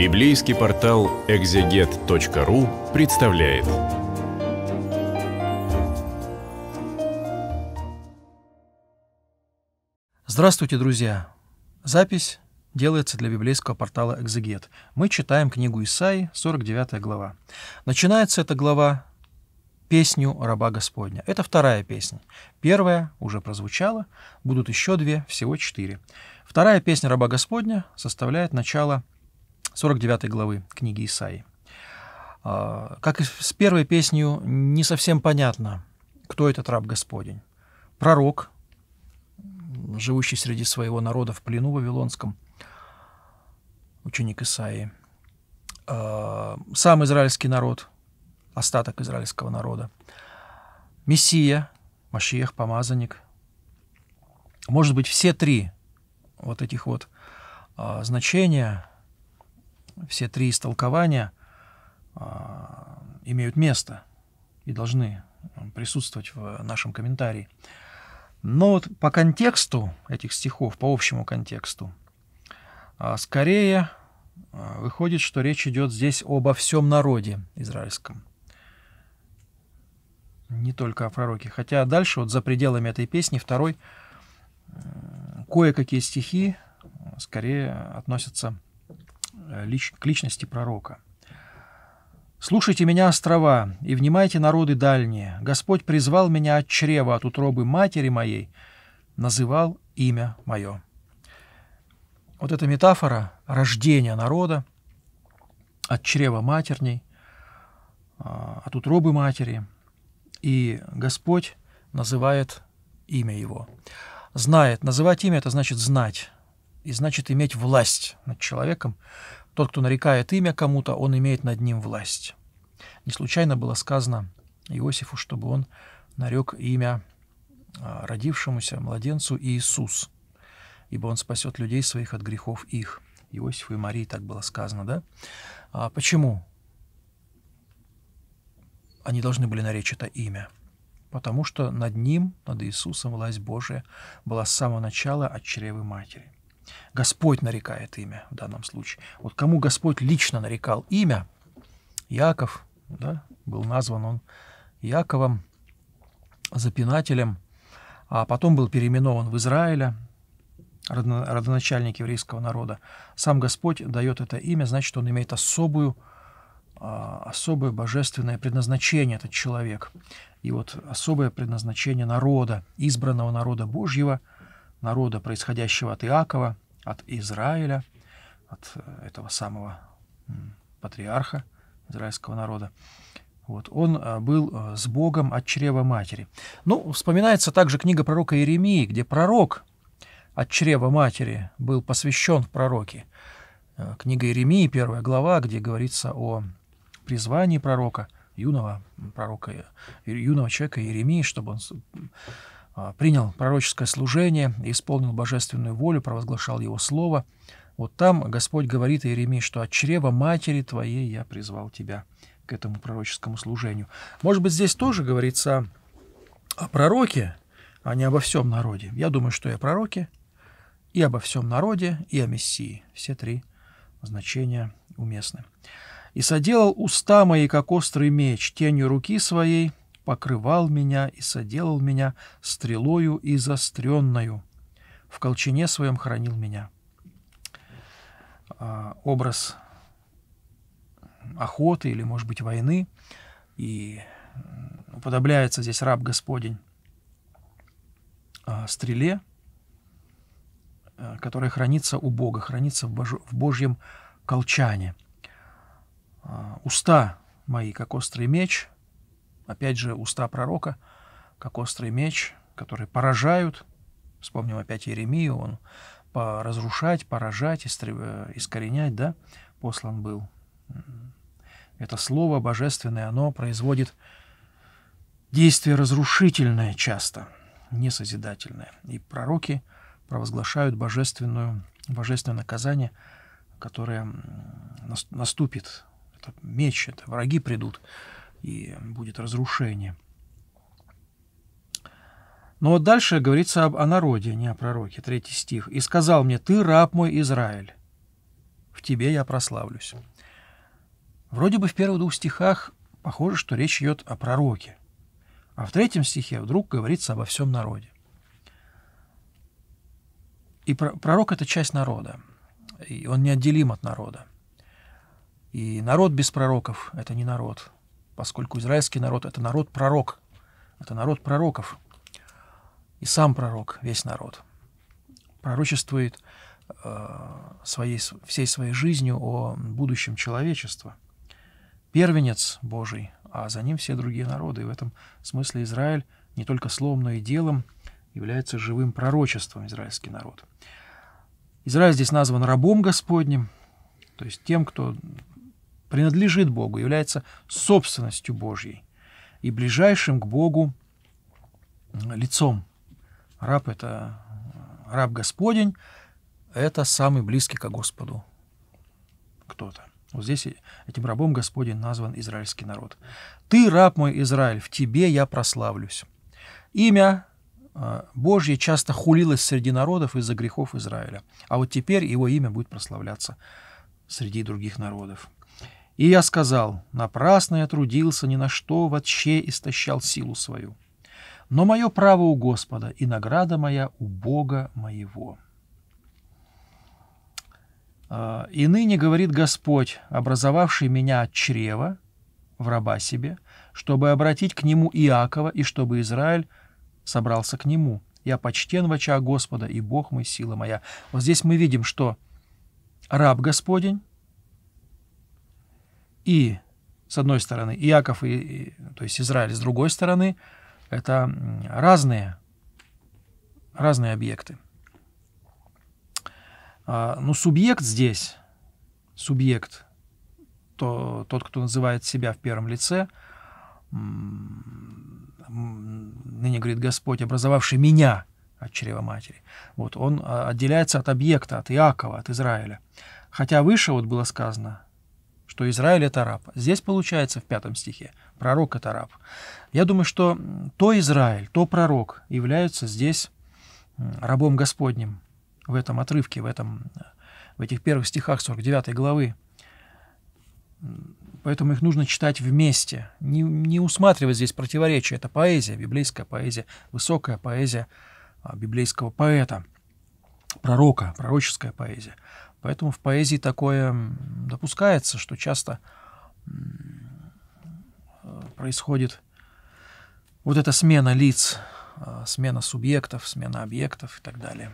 Библейский портал экзегет.ру представляет. Здравствуйте, друзья! Запись делается для библейского портала «Экзегет». Мы читаем книгу Исаи, 49 глава. Начинается эта глава «Песню раба Господня». Это вторая песня. Первая уже прозвучала, будут еще две, всего четыре. Вторая песня раба Господня составляет начало – 49 главы книги Исаи. А, как и с первой песнью, не совсем понятно, кто этот раб Господень. Пророк, живущий среди своего народа в плену вавилонском, ученик Исаии, а, сам израильский народ, остаток израильского народа, Мессия, Машиях, помазанник. Может быть, все три вот этих вот а, значения все три истолкования а, имеют место и должны присутствовать в нашем комментарии. Но вот по контексту этих стихов, по общему контексту, а, скорее а, выходит, что речь идет здесь обо всем народе израильском. Не только о пророке. Хотя дальше, вот за пределами этой песни, второй, кое-какие стихи скорее относятся к Э, лич, к личности пророка. «Слушайте меня, острова, и внимайте, народы дальние. Господь призвал меня от чрева, от утробы матери моей, называл имя мое». Вот эта метафора рождения народа от чрева матерней, э, от утробы матери, и Господь называет имя его. Знает. Называть имя – это значит знать. И значит иметь власть над человеком, тот, кто нарекает имя кому-то, он имеет над ним власть. Не случайно было сказано Иосифу, чтобы он нарек имя а, родившемуся младенцу Иисус, ибо он спасет людей своих от грехов их. Иосифу и Марии так было сказано, да? А почему? Они должны были наречь это имя. Потому что над ним, над Иисусом, власть Божия была с самого начала от чревы матери. Господь нарекает имя в данном случае. Вот кому Господь лично нарекал имя, Яков, да, был назван он Яковом, запинателем, а потом был переименован в Израиля, родоначальник еврейского народа. Сам Господь дает это имя, значит, он имеет особую, а, особое божественное предназначение, этот человек. И вот особое предназначение народа, избранного народа Божьего, народа, происходящего от Иакова, от Израиля, от э, этого самого патриарха израильского народа. Вот, он э, был э, с Богом от чрева матери. Ну, вспоминается также книга пророка Иеремии, где пророк от чрева матери был посвящен в пророке. Книга Иеремии, первая глава, где говорится о призвании пророка, юного пророка, юного человека Иеремии, чтобы он а, принял пророческое служение, исполнил божественную волю, провозглашал его слово. Вот там Господь говорит Иеремии, что от чрева матери твоей я призвал тебя к этому пророческому служению. Может быть, здесь тоже говорится о пророке, а не обо всем народе. Я думаю, что и о пророке, и обо всем народе, и о Мессии. Все три значения уместны. «И соделал уста мои, как острый меч, тенью руки своей покрывал меня и соделал меня стрелою и заостренную. В колчине своем хранил меня. А, образ охоты или, может быть, войны, и уподобляется здесь раб Господень а, стреле, а, которая хранится у Бога, хранится в Божьем колчане. Уста мои, как острый меч — Опять же, уста пророка, как острый меч, который поражают. Вспомним опять Еремию, он разрушать, поражать, истреб... искоренять, да, послан был. Это слово божественное, оно производит действие разрушительное часто, не созидательное. И пророки провозглашают божественную, божественное наказание, которое наступит. Это меч, это враги придут и будет разрушение. Но вот дальше говорится об, о народе, не о пророке, третий стих. «И сказал мне, ты раб мой Израиль, в тебе я прославлюсь». Вроде бы в первых двух стихах похоже, что речь идет о пророке, а в третьем стихе вдруг говорится обо всем народе. И пророк — это часть народа, и он неотделим от народа. И народ без пророков — это не народ, поскольку израильский народ — это народ-пророк, это народ пророков. И сам пророк, весь народ, пророчествует э, своей, всей своей жизнью о будущем человечества. Первенец Божий, а за ним все другие народы. И в этом смысле Израиль не только словом, но и делом является живым пророчеством израильский народ. Израиль здесь назван рабом Господним, то есть тем, кто принадлежит Богу, является собственностью Божьей и ближайшим к Богу э, лицом. Раб — это э, раб Господень, это самый близкий к Господу кто-то. Вот здесь этим рабом Господень назван израильский народ. «Ты, раб мой Израиль, в тебе я прославлюсь». Имя э, Божье часто хулилось среди народов из-за грехов Израиля. А вот теперь его имя будет прославляться среди других народов. И я сказал, напрасно я трудился, ни на что вообще истощал силу свою. Но мое право у Господа, и награда моя у Бога моего. А, «И ныне, — говорит Господь, — образовавший меня от чрева, в раба себе, чтобы обратить к нему Иакова, и чтобы Израиль собрался к нему. Я почтен в очах Господа, и Бог мой, сила моя». Вот здесь мы видим, что раб Господень, и, с одной стороны, Иаков, и, и, то есть Израиль, с другой стороны, это разные, разные объекты. А, Но ну, субъект здесь, субъект, то, тот, кто называет себя в первом лице, ныне говорит Господь, образовавший меня от чрева матери. Вот он а, отделяется от объекта, от Иакова, от Израиля. Хотя выше вот было сказано, что Израиль – это раб. Здесь получается в пятом стихе пророк – это раб. Я думаю, что то Израиль, то пророк являются здесь рабом Господним в этом отрывке, в, этом, в этих первых стихах 49 главы. Поэтому их нужно читать вместе, не, не усматривать здесь противоречия. Это поэзия, библейская поэзия, высокая поэзия а, библейского поэта, пророка, пророческая поэзия. Поэтому в поэзии такое допускается, что часто э, происходит вот эта смена лиц, э, смена субъектов, смена объектов и так далее.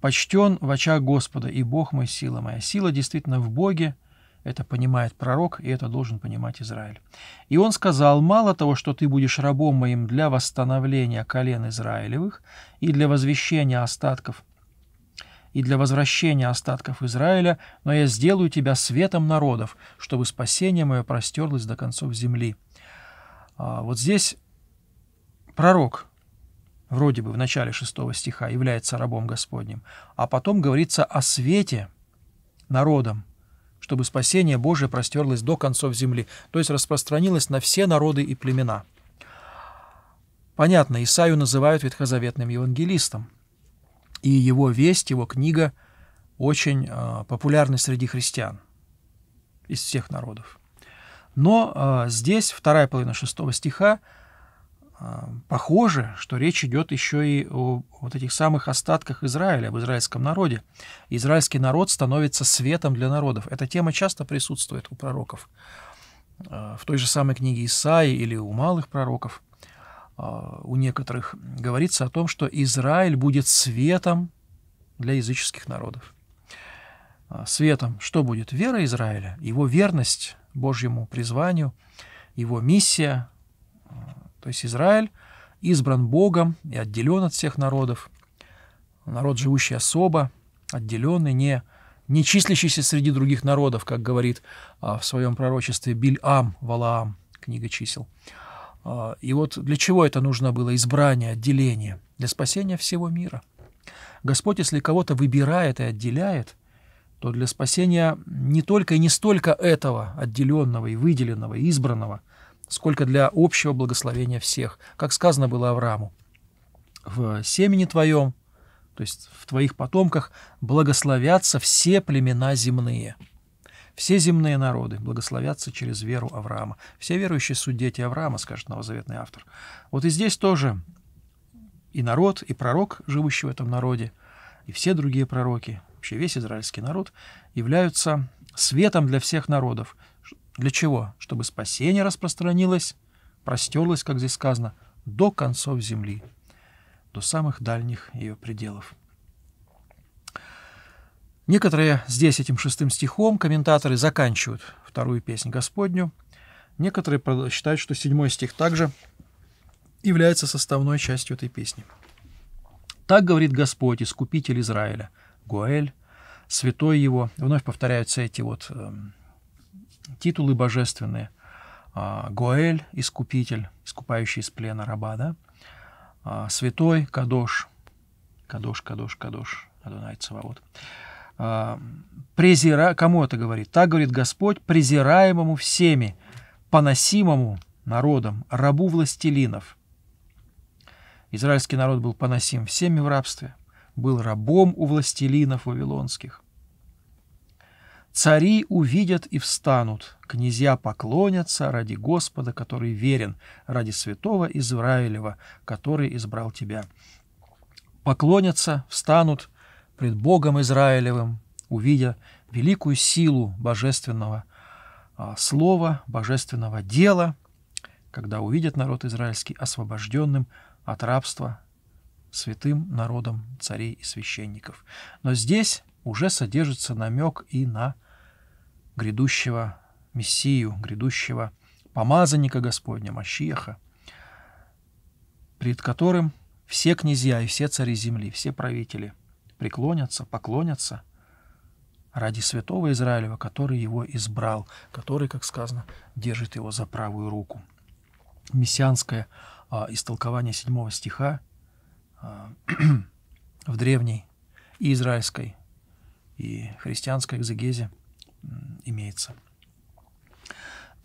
«Почтен в очах Господа, и Бог мой сила моя». Сила действительно в Боге, это понимает пророк, и это должен понимать Израиль. «И он сказал, мало того, что ты будешь рабом моим для восстановления колен Израилевых и для возвещения остатков и для возвращения остатков Израиля, но я сделаю тебя светом народов, чтобы спасение мое простерлось до концов земли». А, вот здесь пророк, вроде бы в начале 6 стиха, является рабом Господним, а потом говорится о свете народам, чтобы спасение Божие простерлось до концов земли, то есть распространилось на все народы и племена. Понятно, Исаию называют ветхозаветным евангелистом, и его весть, его книга очень а, популярны среди христиан из всех народов. Но а, здесь вторая половина шестого стиха а, похоже, что речь идет еще и о вот этих самых остатках Израиля, об израильском народе. Израильский народ становится светом для народов. Эта тема часто присутствует у пророков. в той же самой книге Исаи или у малых пророков. А, у некоторых говорится о том, что Израиль будет светом для языческих народов. А, светом что будет? Вера Израиля, его верность Божьему призванию, его миссия. А, то есть Израиль избран Богом и отделен от всех народов. Народ, живущий особо, отделенный, не, не числящийся среди других народов, как говорит в своем пророчестве Биль-Ам, Валаам, книга чисел. А, и вот для чего это нужно было избрание, отделение? Для спасения всего мира. Господь, если кого-то выбирает и отделяет, то для спасения не только и не столько этого отделенного и выделенного, и избранного, сколько для общего благословения всех. Как сказано было Аврааму, в семени твоем, то есть в твоих потомках, благословятся все племена земные – все земные народы благословятся через веру Авраама. Все верующие суть дети Авраама, скажет новозаветный автор. Вот и здесь тоже и народ, и пророк, живущий в этом народе, и все другие пророки, вообще весь израильский народ, являются светом для всех народов. Для чего? Чтобы спасение распространилось, простерлось, как здесь сказано, до концов земли, до самых дальних ее пределов. Некоторые здесь этим шестым стихом комментаторы заканчивают вторую песнь Господню. Некоторые считают, что седьмой стих также является составной частью этой песни. «Так говорит Господь, Искупитель Израиля, Гуэль, Святой Его». Вновь повторяются эти вот э, титулы божественные. Э, Гуэль, Искупитель, Искупающий из плена раба, да? Э, святой, Кадош, Кадош, Кадош, Кадош, Адонай Цаваот. Вот. А, презира... Кому это говорит? Так говорит Господь, презираемому всеми, поносимому народом, рабу властелинов. Израильский народ был поносим всеми в рабстве, был рабом у властелинов вавилонских. Цари увидят и встанут, князья поклонятся ради Господа, который верен, ради святого Израилева, который избрал тебя. Поклонятся, встанут, пред Богом Израилевым, увидя великую силу божественного а, слова, божественного дела, когда увидят народ израильский освобожденным от рабства святым народом царей и священников. Но здесь уже содержится намек и на грядущего Мессию, грядущего помазанника Господня, Машиаха, пред которым все князья и все цари земли, все правители – преклонятся, поклонятся ради святого Израилева, который его избрал, который, как сказано, держит его за правую руку. Мессианское а, истолкование 7 стиха а, в древней и израильской, и христианской экзегезе имеется.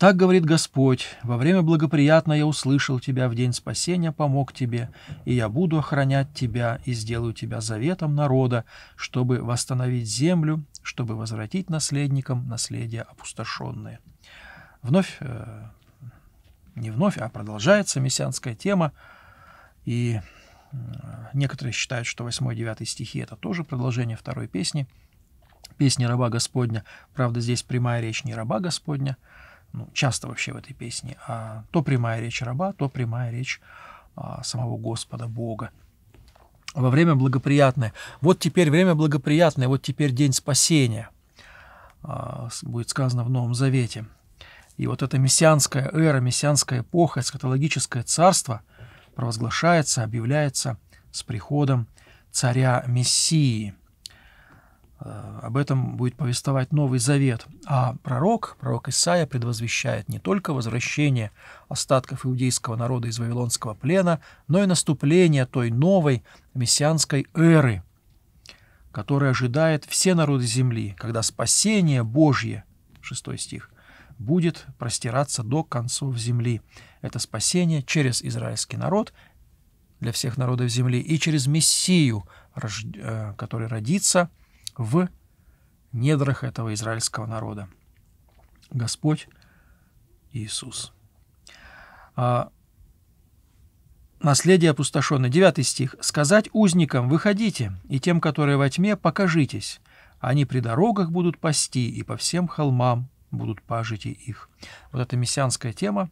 Так говорит Господь, во время благоприятно я услышал тебя, в день спасения помог тебе, и я буду охранять тебя и сделаю тебя заветом народа, чтобы восстановить землю, чтобы возвратить наследникам наследие опустошенное. Вновь, э, не вновь, а продолжается мессианская тема, и э, некоторые считают, что 8-9 стихи — это тоже продолжение второй песни, песни «Раба Господня». Правда, здесь прямая речь не «Раба Господня», ну, часто вообще в этой песне, а то прямая речь раба, то прямая речь а, самого Господа Бога. Во время благоприятное. Вот теперь время благоприятное, вот теперь день спасения, а, будет сказано в Новом Завете. И вот эта мессианская эра, мессианская эпоха, эскатологическое царство провозглашается, объявляется с приходом царя Мессии – Э, об этом будет повествовать Новый Завет. А пророк, пророк Исаия, предвозвещает не только возвращение остатков иудейского народа из Вавилонского плена, но и наступление той новой мессианской эры, которая ожидает все народы земли, когда спасение Божье, 6 стих, будет простираться до концов земли. Это спасение через израильский народ для всех народов земли и через Мессию, э, который родится – в недрах этого израильского народа. Господь Иисус. А, наследие опустошенное. девятый стих. «Сказать узникам, выходите, и тем, которые во тьме, покажитесь. Они при дорогах будут пасти, и по всем холмам будут пажить их». Вот эта мессианская тема,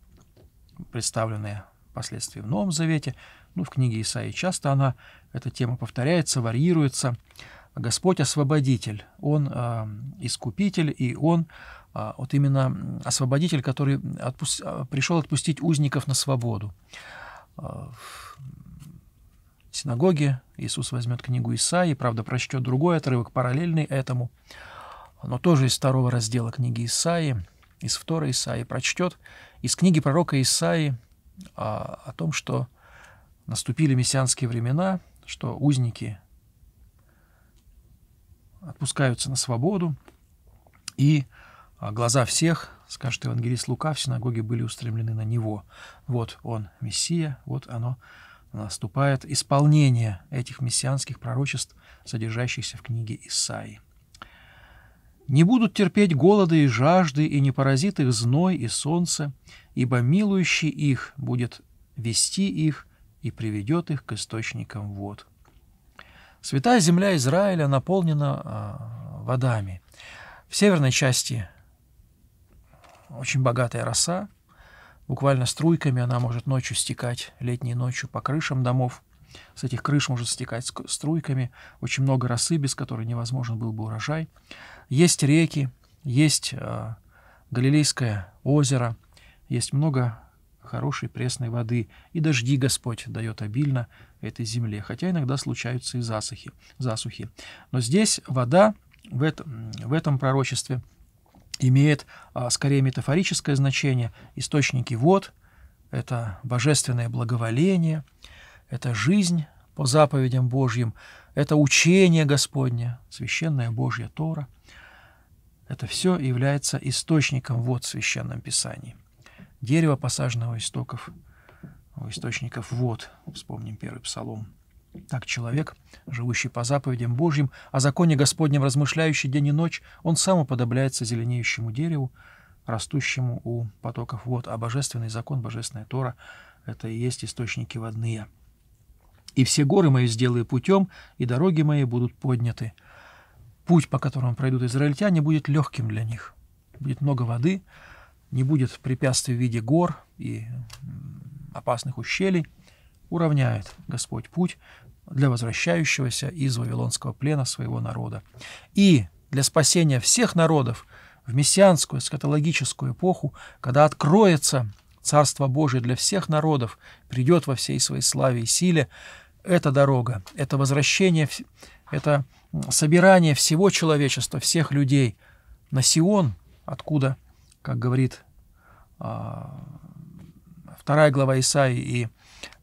представленная впоследствии в Новом Завете, ну, в книге Исаии часто она, эта тема повторяется, варьируется – Господь освободитель, Он э, искупитель, и Он э, вот именно освободитель, который отпусти, э, пришел отпустить узников на свободу. Э, в синагоге Иисус возьмет книгу Исаии, правда, прочтет другой отрывок, параллельный этому, но тоже из второго раздела книги Исаии, из второй Исаии прочтет, из книги пророка Исаии о, э, о том, что наступили мессианские времена, что узники отпускаются на свободу, и а, глаза всех, скажет евангелист Лука, в синагоге были устремлены на него. Вот он, Мессия, вот оно наступает исполнение этих мессианских пророчеств, содержащихся в книге Исаии. «Не будут терпеть голода и жажды, и не поразит их зной и солнце, ибо милующий их будет вести их и приведет их к источникам вод». Святая земля Израиля наполнена а, водами. В северной части очень богатая роса, буквально струйками она может ночью стекать, летней ночью по крышам домов. С этих крыш может стекать струйками. Очень много росы, без которой невозможен был бы урожай. Есть реки, есть э, Галилейское озеро, есть много хорошей пресной воды, и дожди Господь дает обильно этой земле, хотя иногда случаются и засухи. засухи. Но здесь вода в этом, в этом пророчестве имеет а, скорее метафорическое значение. Источники вод — это божественное благоволение, это жизнь по заповедям Божьим, это учение Господне, священная Божья Тора. Это все является источником вод в Священном Писании дерево посаженного истоков, у источников вод, вспомним первый псалом. Так человек, живущий по заповедям Божьим, о законе Господнем размышляющий день и ночь, он сам уподобляется зеленеющему дереву, растущему у потоков вод, а божественный закон, божественная Тора — это и есть источники водные. «И все горы мои сделаю путем, и дороги мои будут подняты. Путь, по которому пройдут израильтяне, будет легким для них. Будет много воды, не будет препятствий в виде гор и опасных ущелий, уравняет Господь путь для возвращающегося из вавилонского плена своего народа. И для спасения всех народов в мессианскую эскатологическую эпоху, когда откроется Царство Божие для всех народов, придет во всей своей славе и силе, эта дорога, это возвращение, это собирание всего человечества, всех людей на Сион, откуда – как говорит а, вторая глава Исаи и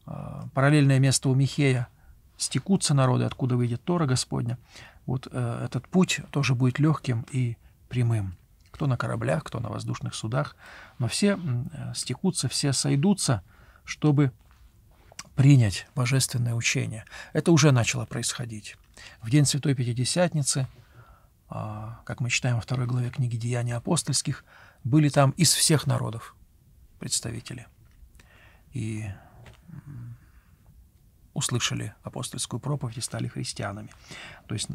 а, параллельное место у Михея, стекутся народы, откуда выйдет Тора Господня, вот э, этот путь тоже будет легким и прямым. Кто на кораблях, кто на воздушных судах, но все э, стекутся, все сойдутся, чтобы принять божественное учение. Это уже начало происходить. В день Святой Пятидесятницы, а, как мы читаем во второй главе книги «Деяния апостольских», были там из всех народов представители. И услышали апостольскую проповедь и стали христианами. То есть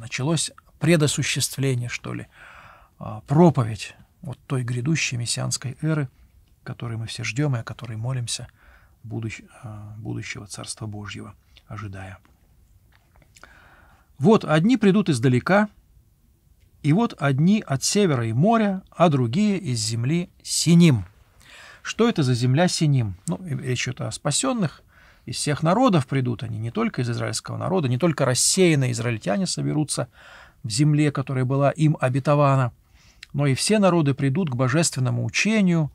началось предосуществление, что ли, а, проповедь вот той грядущей мессианской эры, которой мы все ждем и о которой молимся, будущ, а, будущего Царства Божьего, ожидая. Вот, одни придут издалека – и вот одни от севера и моря, а другие из земли Синим. Что это за земля Синим? Ну, речь идет о спасенных, из всех народов придут они, не только из израильского народа, не только рассеянные израильтяне соберутся в земле, которая была им обетована, но и все народы придут к божественному учению,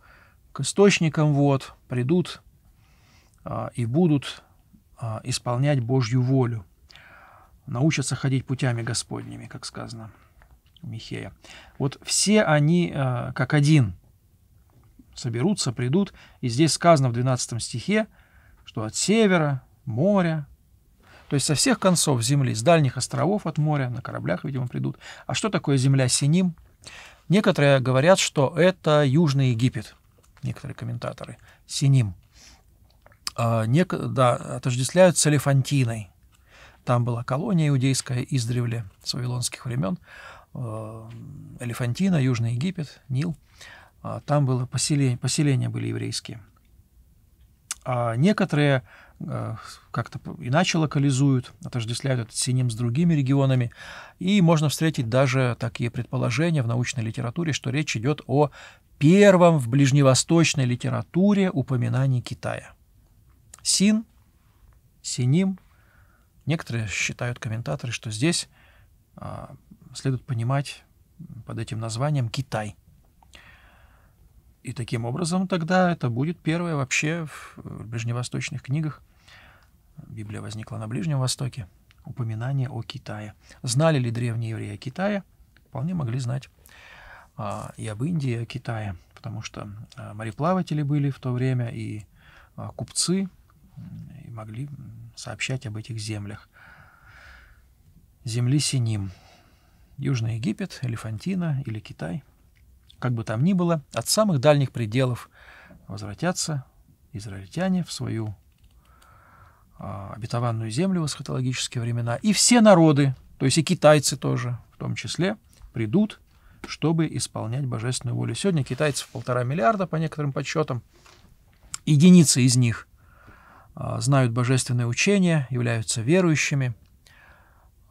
к источникам вод, придут а, и будут а, исполнять Божью волю, научатся ходить путями Господними, как сказано. Михея. Вот все они э, как один соберутся, придут, и здесь сказано в 12 стихе, что от севера, моря, то есть со всех концов земли, с дальних островов от моря, на кораблях, видимо, придут. А что такое земля Синим? Некоторые говорят, что это Южный Египет, некоторые комментаторы, Синим. А, нек- да, отождествляют с Элефантиной. Там была колония иудейская издревле, с вавилонских времен. Э, Элефантина, Южный Египет, Нил. А, там было поселение, поселения были еврейские. А некоторые э, как-то иначе локализуют, отождествляют этот синим с другими регионами. И можно встретить даже такие предположения в научной литературе, что речь идет о первом в ближневосточной литературе упоминании Китая. Син, Синим. Некоторые считают комментаторы, что здесь а, следует понимать под этим названием Китай. И таким образом тогда это будет первое вообще в ближневосточных книгах, Библия возникла на Ближнем Востоке, упоминание о Китае. Знали ли древние евреи о Китае? Вполне могли знать а, и об Индии, и о Китае, потому что а, мореплаватели были в то время, и а, купцы и могли сообщать об этих землях. Земли Синим. Южный Египет, Элефантина или Китай. Как бы там ни было, от самых дальних пределов возвратятся израильтяне в свою а, обетованную землю в эсхатологические времена. И все народы, то есть и китайцы тоже в том числе, придут, чтобы исполнять божественную волю. Сегодня китайцев полтора миллиарда, по некоторым подсчетам. Единицы из них а, знают божественное учение, являются верующими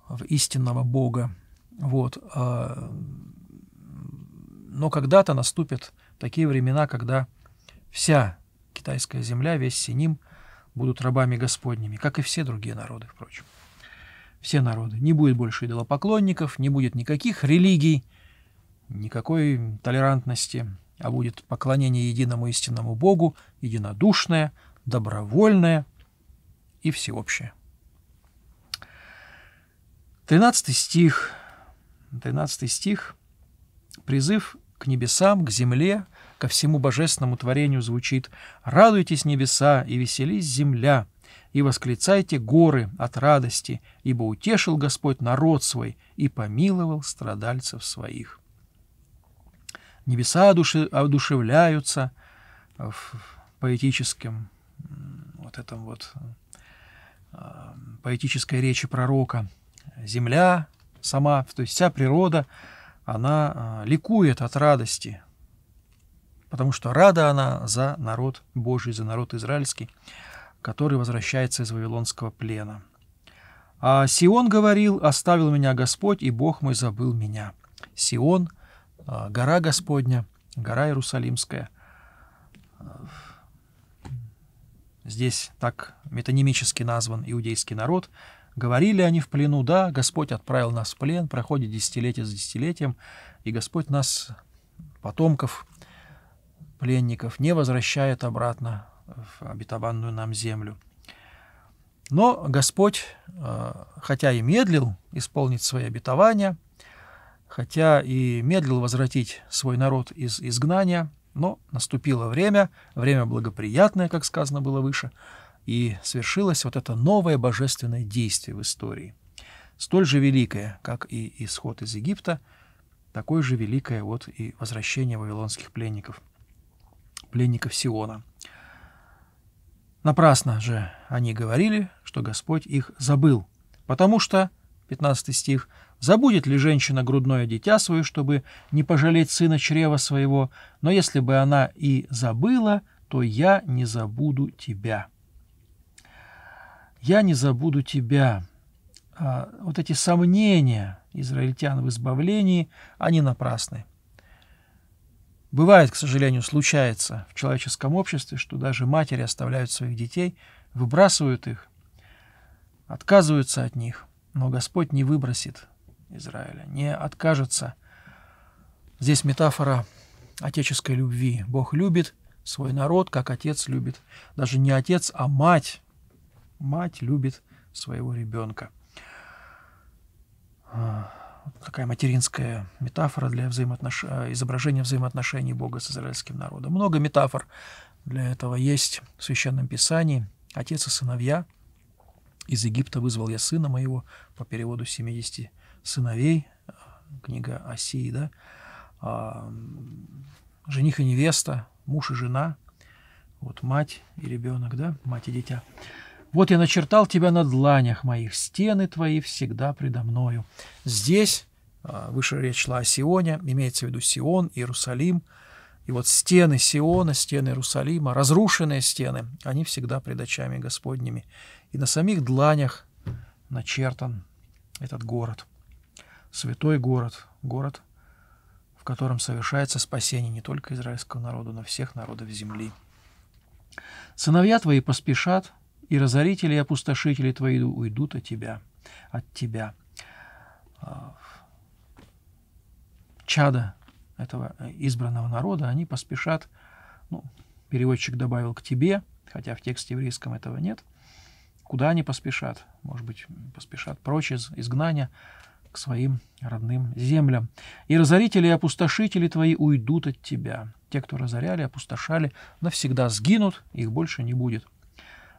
в истинного Бога. Вот. А, но когда-то наступят такие времена, когда вся китайская земля, весь Синим будут рабами Господними, как и все другие народы, впрочем. Все народы. Не будет больше идолопоклонников, не будет никаких религий, никакой толерантности, а будет поклонение единому истинному Богу, единодушное, добровольное и всеобщее. 13 стих 13 стих. Призыв к небесам, к земле, ко всему божественному творению звучит «Радуйтесь, небеса, и веселись, земля, и восклицайте горы от радости, ибо утешил Господь народ свой и помиловал страдальцев своих». Небеса одушевляются в поэтическом вот этом вот а, поэтической речи пророка. Земля сама, то есть вся природа, она а, ликует от радости, потому что рада она за народ Божий, за народ израильский, который возвращается из Вавилонского плена. А Сион говорил, оставил меня Господь, и Бог мой забыл меня. Сион, а, гора Господня, гора Иерусалимская. Здесь так метонимически назван иудейский народ – Говорили они в плену, да, Господь отправил нас в плен, проходит десятилетие за десятилетием, и Господь нас, потомков пленников, не возвращает обратно в обетованную нам землю. Но Господь, э, хотя и медлил исполнить свои обетования, хотя и медлил возвратить свой народ из изгнания, но наступило время, время благоприятное, как сказано было выше – и свершилось вот это новое божественное действие в истории. Столь же великое, как и исход из Египта, такое же великое вот и возвращение вавилонских пленников, пленников Сиона. Напрасно же они говорили, что Господь их забыл, потому что, 15 стих, «забудет ли женщина грудное дитя свое, чтобы не пожалеть сына чрева своего, но если бы она и забыла, то я не забуду тебя» я не забуду тебя. А вот эти сомнения израильтян в избавлении, они напрасны. Бывает, к сожалению, случается в человеческом обществе, что даже матери оставляют своих детей, выбрасывают их, отказываются от них. Но Господь не выбросит Израиля, не откажется. Здесь метафора отеческой любви. Бог любит свой народ, как отец любит. Даже не отец, а мать мать любит своего ребенка. А, такая материнская метафора для взаимоотнош... А, изображения взаимоотношений Бога с израильским народом. Много метафор для этого есть в Священном Писании. Отец и сыновья. Из Египта вызвал я сына моего по переводу 70 сыновей. А, книга Осии, да? Жених и невеста, муж и жена, вот мать и ребенок, да, мать и дитя. Вот я начертал тебя на дланях моих, стены твои всегда предо мною. Здесь, а, выше речь шла о Сионе, имеется в виду Сион, Иерусалим. И вот стены Сиона, стены Иерусалима, разрушенные стены, они всегда пред очами Господними. И на самих дланях начертан этот город, святой город, город, в котором совершается спасение не только израильского народа, но всех народов земли. Сыновья твои поспешат, и разорители и опустошители твои уйдут от тебя, от тебя. А, чада этого э, избранного народа, они поспешат, ну, переводчик добавил к тебе, хотя в тексте еврейском этого нет, куда они поспешат, может быть, поспешат прочь из изгнания к своим родным землям. И разорители и опустошители твои уйдут от тебя. Те, кто разоряли, опустошали, навсегда сгинут, их больше не будет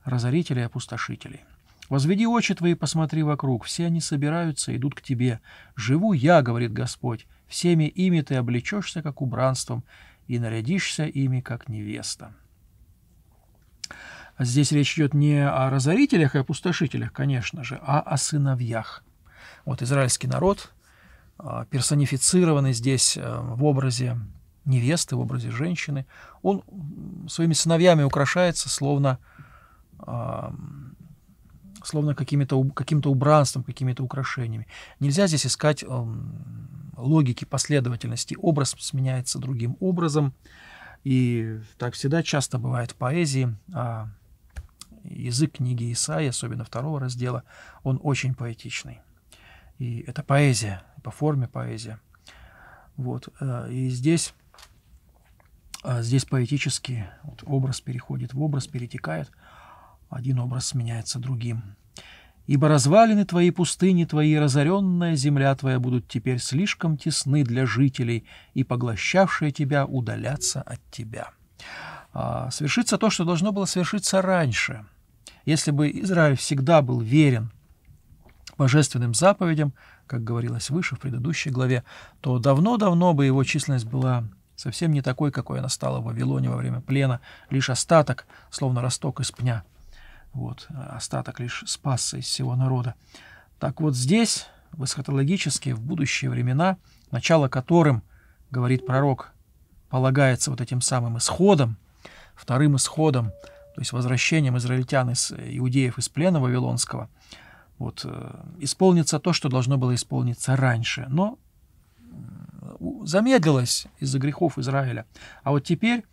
разорителей и опустошителей. Возведи очи твои, посмотри вокруг, все они собираются, идут к тебе. Живу я, говорит Господь, всеми ими ты облечешься, как убранством, и нарядишься ими, как невеста. А здесь речь идет не о разорителях и опустошителях, конечно же, а о сыновьях. Вот израильский народ, а, персонифицированный здесь э, в образе невесты, в образе женщины, он своими сыновьями украшается, словно словно какими-то, каким-то убранством, какими-то украшениями. Нельзя здесь искать логики, последовательности. Образ сменяется другим образом. И так всегда часто бывает в поэзии. А язык книги Исаи, особенно второго раздела, он очень поэтичный. И это поэзия, по форме поэзия. Вот. Э, и здесь, а, здесь поэтически вот образ переходит в образ, перетекает – один образ сменяется другим. «Ибо развалины твои пустыни твои, разоренная земля твоя будут теперь слишком тесны для жителей, и поглощавшие тебя удалятся от тебя». А, свершится то, что должно было свершиться раньше. Если бы Израиль всегда был верен божественным заповедям, как говорилось выше в предыдущей главе, то давно-давно бы его численность была совсем не такой, какой она стала в Вавилоне во время плена, лишь остаток, словно росток из пня. Вот, остаток лишь спасся из всего народа. Так вот здесь, в эсхатологические, в будущие времена, начало которым, говорит пророк, полагается вот этим самым исходом, вторым исходом, то есть возвращением израильтян из иудеев из плена Вавилонского, вот, э, исполнится то, что должно было исполниться раньше, но замедлилось из-за грехов Израиля. А вот теперь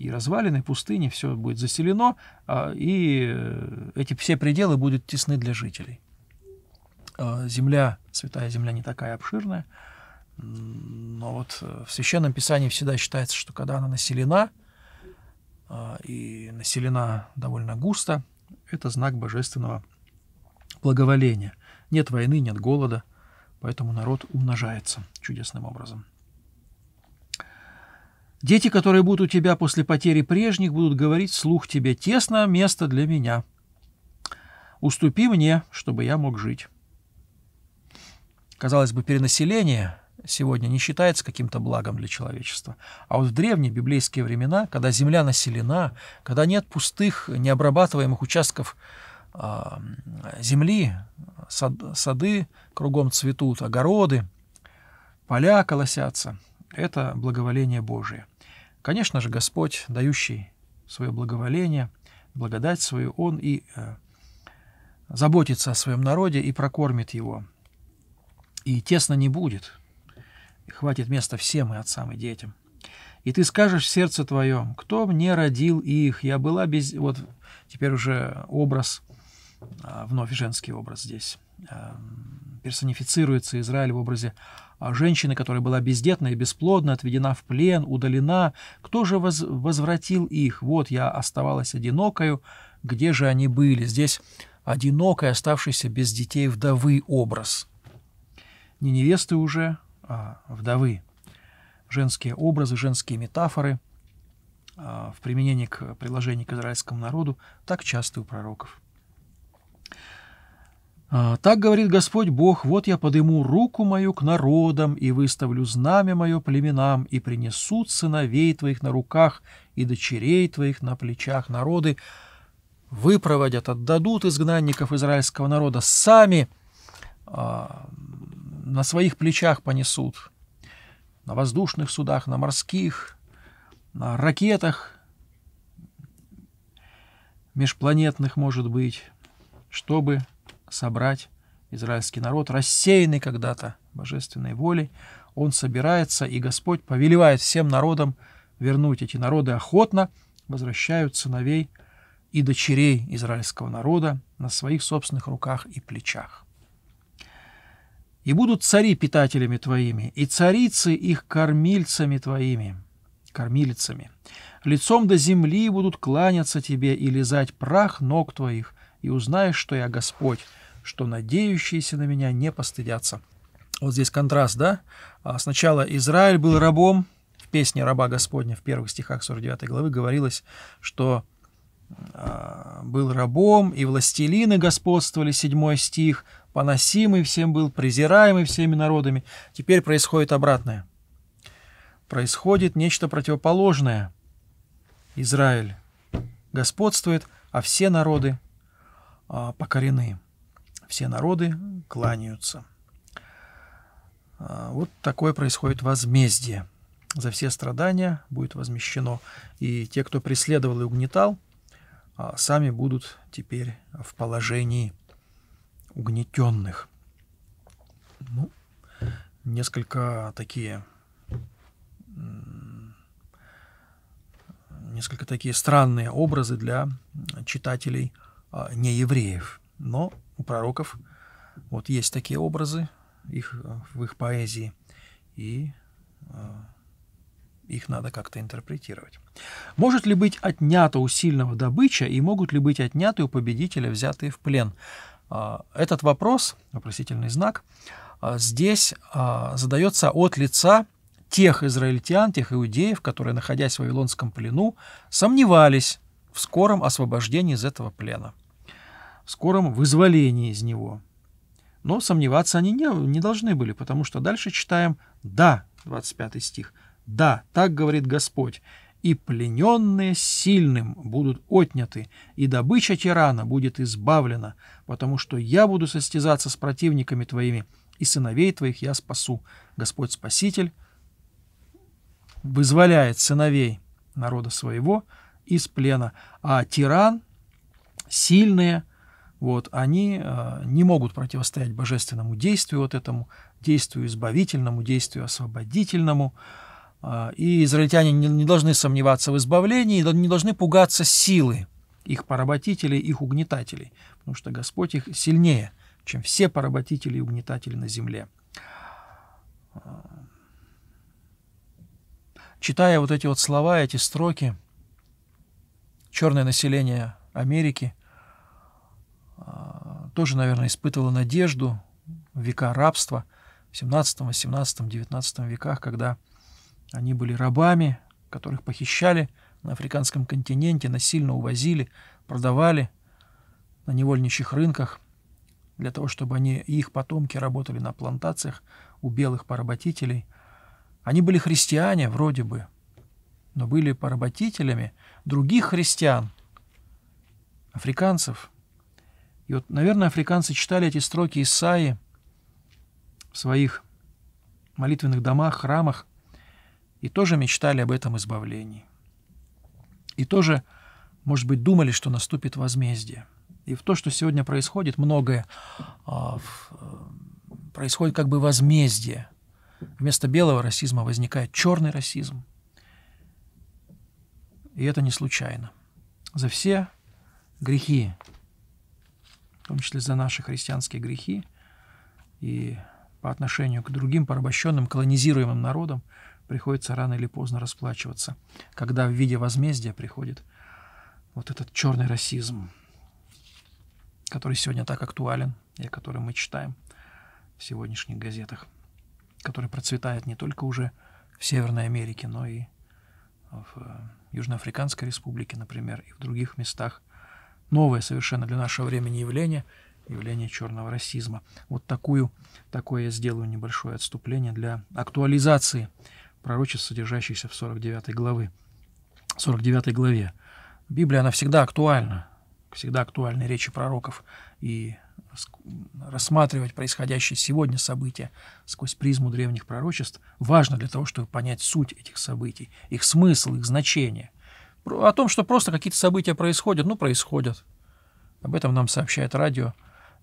и развалины, пустыни, все будет заселено, а, и э, эти все пределы будут тесны для жителей. А, земля, святая земля не такая обширная, но вот э, в Священном Писании всегда считается, что когда она населена, а, и населена довольно густо, это знак божественного благоволения. Нет войны, нет голода, поэтому народ умножается чудесным образом. Дети, которые будут у тебя после потери прежних, будут говорить слух тебе «тесно место для меня». «Уступи мне, чтобы я мог жить». Казалось бы, перенаселение сегодня не считается каким-то благом для человечества. А вот в древние библейские времена, когда земля населена, когда нет пустых, необрабатываемых участков а, земли, сад, сады кругом цветут, огороды, поля колосятся – это благоволение Божие. Конечно же, Господь, дающий свое благоволение, благодать свою, Он и э, заботится о своем народе и прокормит его. И тесно не будет. хватит места всем и отцам, и детям. И ты скажешь в сердце твоем, кто мне родил их, я была без... Вот теперь уже образ, а, вновь женский образ здесь, а, персонифицируется Израиль в образе а женщины, которая была бездетна и бесплодна, отведена в плен, удалена. Кто же воз возвратил их? Вот я оставалась одинокою. Где же они были? Здесь одинокой, оставшийся без детей вдовы образ. Не невесты уже, а вдовы. Женские образы, женские метафоры а, в применении к приложению к израильскому народу так часто у пророков. А, так говорит Господь Бог, вот я подыму руку мою к народам и выставлю знамя мое племенам, и принесут сыновей твоих на руках и дочерей твоих на плечах народы, выпроводят, отдадут изгнанников израильского народа, сами а, на своих плечах понесут, на воздушных судах, на морских, на ракетах межпланетных, может быть, чтобы собрать израильский народ, рассеянный когда-то божественной волей. Он собирается, и Господь повелевает всем народам вернуть эти народы охотно, возвращают сыновей и дочерей израильского народа на своих собственных руках и плечах. «И будут цари питателями твоими, и царицы их кормильцами твоими» кормилицами. Лицом до земли будут кланяться тебе и лизать прах ног твоих, и узнаешь, что я Господь, что надеющиеся на меня не постыдятся. Вот здесь контраст, да? А, сначала Израиль был рабом, в песне «Раба Господня» в первых стихах 49 главы говорилось, что а, был рабом, и властелины господствовали, 7 стих, поносимый всем был, презираемый всеми народами. Теперь происходит обратное. Происходит нечто противоположное. Израиль господствует, а все народы а, покорены все народы кланяются. А, вот такое происходит возмездие. За все страдания будет возмещено. И те, кто преследовал и угнетал, а, сами будут теперь в положении угнетенных. Ну, несколько такие несколько такие странные образы для читателей а, неевреев. Но у пророков. Вот есть такие образы их, э, в их поэзии, и э, их надо как-то интерпретировать. Может ли быть отнято у сильного добыча и могут ли быть отняты у победителя, взятые в плен? А, этот вопрос, вопросительный знак, а, здесь а, задается от лица тех израильтян, тех иудеев, которые, находясь в Вавилонском плену, сомневались в скором освобождении из этого плена скором вызволении из него. Но сомневаться они не, не должны были, потому что дальше читаем «Да», 25 стих, «Да, так говорит Господь, и плененные сильным будут отняты, и добыча тирана будет избавлена, потому что я буду состязаться с противниками твоими, и сыновей твоих я спасу. Господь Спаситель вызволяет сыновей народа своего из плена, а тиран, сильные, вот, они э, не могут противостоять божественному действию, вот этому действию избавительному, действию освободительному. Э, и израильтяне не должны сомневаться в избавлении, не должны пугаться силы их поработителей, их угнетателей, потому что Господь их сильнее, чем все поработители и угнетатели на земле. Э, читая вот эти вот слова, эти строки, черное население Америки – тоже, наверное, испытывала надежду в века рабства, в 17, 18, 19 веках, когда они были рабами, которых похищали на африканском континенте, насильно увозили, продавали на невольничьих рынках, для того, чтобы они и их потомки работали на плантациях у белых поработителей. Они были христиане, вроде бы, но были поработителями других христиан, африканцев, и вот, наверное, африканцы читали эти строки Исаи в своих молитвенных домах, храмах, и тоже мечтали об этом избавлении. И тоже, может быть, думали, что наступит возмездие. И в то, что сегодня происходит, многое а, э, происходит как бы возмездие. Вместо белого расизма возникает черный расизм. И это не случайно. За все грехи том числе за наши христианские грехи и по отношению к другим порабощенным, колонизируемым народам, приходится рано или поздно расплачиваться, когда в виде возмездия приходит вот этот черный расизм, который сегодня так актуален и о котором мы читаем в сегодняшних газетах, который процветает не только уже в Северной Америке, но и в э, Южноафриканской республике, например, и в других местах новое совершенно для нашего времени явление, явление черного расизма. Вот такую, такое я сделаю небольшое отступление для актуализации пророчеств, содержащихся в 49 главы. 49 главе. Библия, она всегда актуальна, всегда актуальны речи пророков, и рассматривать происходящие сегодня события сквозь призму древних пророчеств важно для того, чтобы понять суть этих событий, их смысл, их значение – о том, что просто какие-то события происходят, ну, происходят. Об этом нам сообщает радио,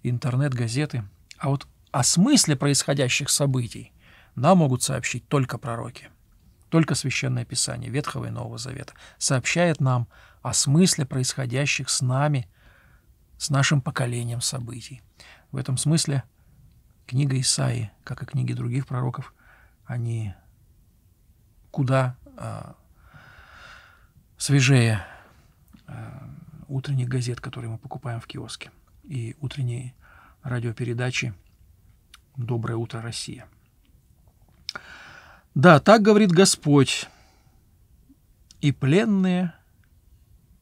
интернет, газеты. А вот о смысле происходящих событий нам могут сообщить только пророки. Только Священное Писание Ветхого и Нового Завета сообщает нам о смысле происходящих с нами, с нашим поколением событий. В этом смысле книга Исаии, как и книги других пророков, они куда а, свежее э, утренних газет, которые мы покупаем в киоске, и утренние радиопередачи «Доброе утро, Россия». Да, так говорит Господь, и пленные,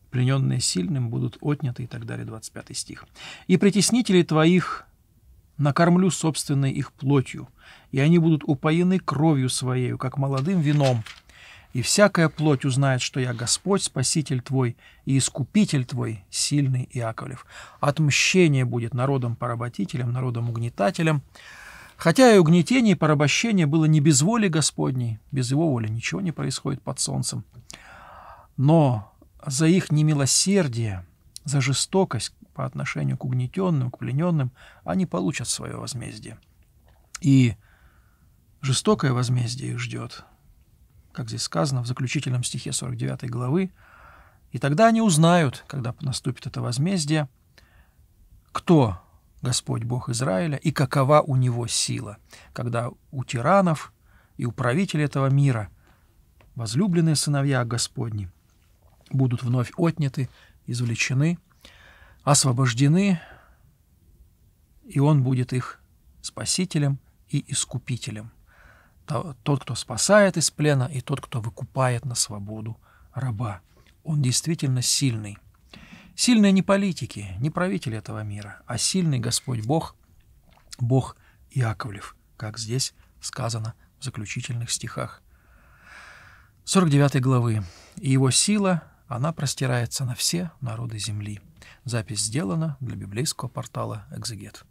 плененные сильным, будут отняты, и так далее, 25 стих. «И притеснители твоих накормлю собственной их плотью, и они будут упоены кровью своею, как молодым вином, и всякая плоть узнает, что я Господь, Спаситель твой и Искупитель твой, сильный Иаковлев. Отмщение будет народом-поработителем, народом-угнетателем. Хотя и угнетение, и порабощение было не без воли Господней, без его воли ничего не происходит под солнцем. Но за их немилосердие, за жестокость по отношению к угнетенным, к плененным, они получат свое возмездие. И жестокое возмездие их ждет – как здесь сказано в заключительном стихе 49 главы, и тогда они узнают, когда наступит это возмездие, кто Господь Бог Израиля и какова у него сила, когда у тиранов и у правителей этого мира возлюбленные сыновья Господни будут вновь отняты, извлечены, освобождены, и Он будет их спасителем и искупителем тот, кто спасает из плена, и тот, кто выкупает на свободу раба. Он действительно сильный. Сильные не политики, не правители этого мира, а сильный Господь Бог, Бог Иаковлев, как здесь сказано в заключительных стихах. 49 главы. «И его сила, она простирается на все народы земли». Запись сделана для библейского портала «Экзегет».